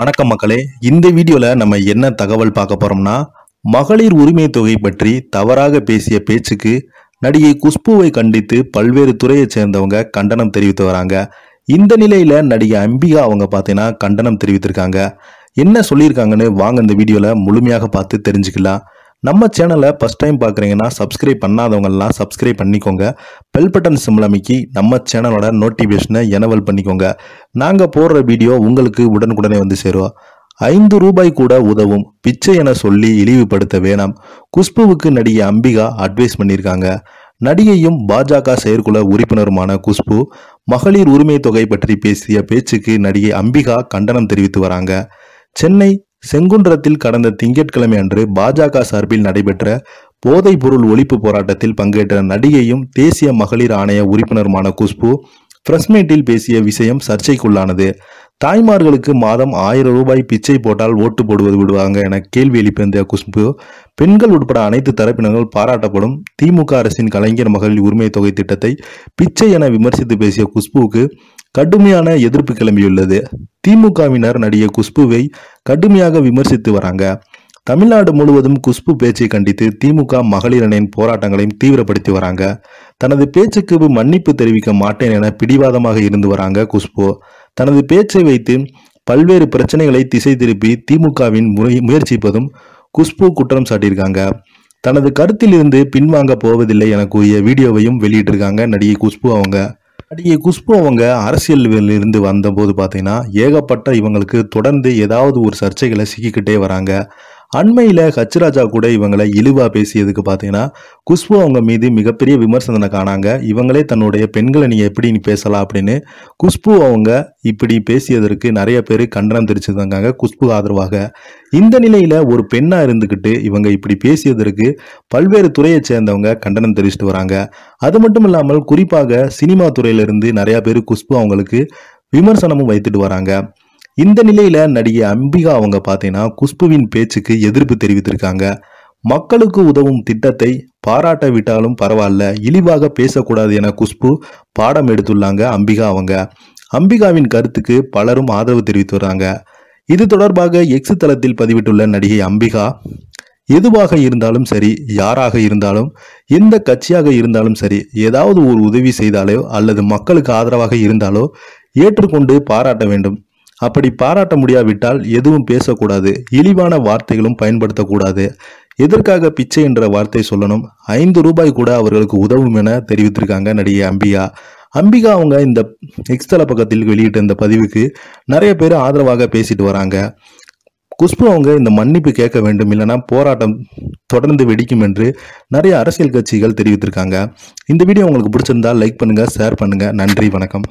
வணக்கம் மக்களே இந்த வீடியோவில் நம்ம என்ன தகவல் பார்க்க போகிறோம்னா மகளிர் உரிமை தொகை பற்றி தவறாக பேசிய பேச்சுக்கு நடிகை குஷ்புவை கண்டித்து பல்வேறு துறையைச் சேர்ந்தவங்க கண்டனம் தெரிவித்து வராங்க இந்த நிலையில் நடிகை அம்பிகா அவங்க பார்த்தீங்கன்னா கண்டனம் தெரிவித்திருக்காங்க என்ன சொல்லியிருக்காங்கன்னு வாங்க இந்த வீடியோவில் முழுமையாக பார்த்து தெரிஞ்சுக்கலாம் நம்ம சேனலை ஃபஸ்ட் டைம் பார்க்குறீங்கன்னா சப்ஸ்கிரைப் பண்ணாதவங்கலாம் சப்ஸ்கிரைப் பண்ணிக்கோங்க பெல் பட்டன் சிம்மில் நம்ம சேனலோட நோட்டிஃபிகேஷனை எனவல் பண்ணிக்கோங்க நாங்கள் போடுற வீடியோ உங்களுக்கு உடனுக்குடனே வந்து சேருவோம் ஐந்து ரூபாய் கூட உதவும் பிச்சை என சொல்லி இழிவுபடுத்த வேணாம் குஷ்புவுக்கு நடிகை அம்பிகா அட்வைஸ் பண்ணியிருக்காங்க நடிகையும் பாஜக செயற்குழு உறுப்பினருமான குஷ்பு மகளிர் உரிமை தொகை பற்றி பேசிய பேச்சுக்கு நடிகை அம்பிகா கண்டனம் தெரிவித்து வராங்க சென்னை செங்குன்றத்தில் கடந்த திங்கட்கிழமை அன்று பாஜக சார்பில் நடைபெற்ற பொருள் ஒழிப்பு போராட்டத்தில் பங்கேற்ற நடிகையும் தேசிய மகளிர் ஆணைய உறுப்பினருமான குஷ்பு பிரஸ் மீட்டில் பேசிய விஷயம் சர்ச்சைக்குள்ளானது தாய்மார்களுக்கு மாதம் ஆயிரம் ரூபாய் பிச்சை போட்டால் ஓட்டு போடுவது விடுவாங்க என கேள்வி எழுப்பியிருந்த குஷ்பு பெண்கள் உட்பட அனைத்து தரப்பினர்கள் பாராட்டப்படும் திமுக அரசின் கலைஞர் மகளிர் உரிமை தொகை திட்டத்தை பிச்சை என விமர்சித்து பேசிய குஷ்புவுக்கு கடுமையான எதிர்ப்பு கிளம்பியுள்ளது திமுகவினர் நடிகை குஷ்புவை கடுமையாக விமர்சித்து வராங்க தமிழ்நாடு முழுவதும் குஷ்பு பேச்சை கண்டித்து திமுக மகளிர் அணியின் போராட்டங்களையும் தீவிரப்படுத்தி வராங்க தனது பேச்சுக்கு மன்னிப்பு தெரிவிக்க மாட்டேன் என பிடிவாதமாக இருந்து வராங்க குஷ்பு தனது பேச்சை வைத்து பல்வேறு பிரச்சனைகளை திசை திருப்பி திமுகவின் முறை முயற்சிப்பதும் குஷ்பு குற்றம் சாட்டியிருக்காங்க தனது கருத்தில் இருந்து பின்வாங்க போவதில்லை என கூறிய வீடியோவையும் வெளியிட்டிருக்காங்க நடிகை குஷ்பு அவங்க நடிகை குஷ்பு அவங்க அரசியலிருந்து வந்தபோது பார்த்தீங்கன்னா ஏகப்பட்ட இவங்களுக்கு தொடர்ந்து ஏதாவது ஒரு சர்ச்சைகளை சிக்கிக்கிட்டே வராங்க அண்மையில் ஹச்ராஜா கூட இவங்களை இழிவாக பேசியதுக்கு பார்த்தீங்கன்னா குஷ்பு அவங்க மீது மிகப்பெரிய விமர்சனம் காணாங்க இவங்களே தன்னுடைய பெண்களை நீங்கள் எப்படி நீ பேசலாம் அப்படின்னு குஷ்பு அவங்க இப்படி பேசியதற்கு நிறைய பேர் கண்டனம் தெரிவிச்சிருந்தாங்க குஷ்பு ஆதரவாக இந்த நிலையில் ஒரு பெண்ணாக இருந்துக்கிட்டு இவங்க இப்படி பேசியதற்கு பல்வேறு துறையை சேர்ந்தவங்க கண்டனம் தெரிவிச்சிட்டு வராங்க அது மட்டும் இல்லாமல் குறிப்பாக சினிமா துறையிலிருந்து நிறையா பேர் குஷ்பு அவங்களுக்கு விமர்சனமும் வைத்துட்டு வராங்க இந்த நிலையில் நடிகை அம்பிகா அவங்க பார்த்தீங்கன்னா குஷ்புவின் பேச்சுக்கு எதிர்ப்பு தெரிவித்திருக்காங்க மக்களுக்கு உதவும் திட்டத்தை பாராட்ட விட்டாலும் பரவாயில்ல இழிவாக பேசக்கூடாது என குஷ்பு பாடம் எடுத்துள்ளாங்க அம்பிகா அவங்க அம்பிகாவின் கருத்துக்கு பலரும் ஆதரவு தெரிவித்து வர்றாங்க இது தொடர்பாக எக்ஸு தளத்தில் பதிவிட்டுள்ள நடிகை அம்பிகா எதுவாக இருந்தாலும் சரி யாராக இருந்தாலும் எந்த கட்சியாக இருந்தாலும் சரி ஏதாவது ஒரு உதவி செய்தாலோ அல்லது மக்களுக்கு ஆதரவாக இருந்தாலோ ஏற்றுக்கொண்டு பாராட்ட வேண்டும் அப்படி பாராட்ட முடியாவிட்டால் எதுவும் பேசக்கூடாது இழிவான வார்த்தைகளும் பயன்படுத்தக்கூடாது எதற்காக பிச்சை என்ற வார்த்தை சொல்லணும் ஐந்து ரூபாய் கூட அவர்களுக்கு உதவும் என தெரிவித்திருக்காங்க நடிகை அம்பிகா அம்பிகா அவங்க இந்த எக்ஸ்தல பக்கத்தில் வெளியிட்ட இந்த பதிவுக்கு நிறைய பேர் ஆதரவாக பேசிட்டு வராங்க குஷ்பு அவங்க இந்த மன்னிப்பு கேட்க வேண்டும் இல்லைனா போராட்டம் தொடர்ந்து வெடிக்கும் என்று நிறைய அரசியல் கட்சிகள் தெரிவித்திருக்காங்க இந்த வீடியோ உங்களுக்கு பிடிச்சிருந்தா லைக் பண்ணுங்கள் ஷேர் பண்ணுங்கள் நன்றி வணக்கம்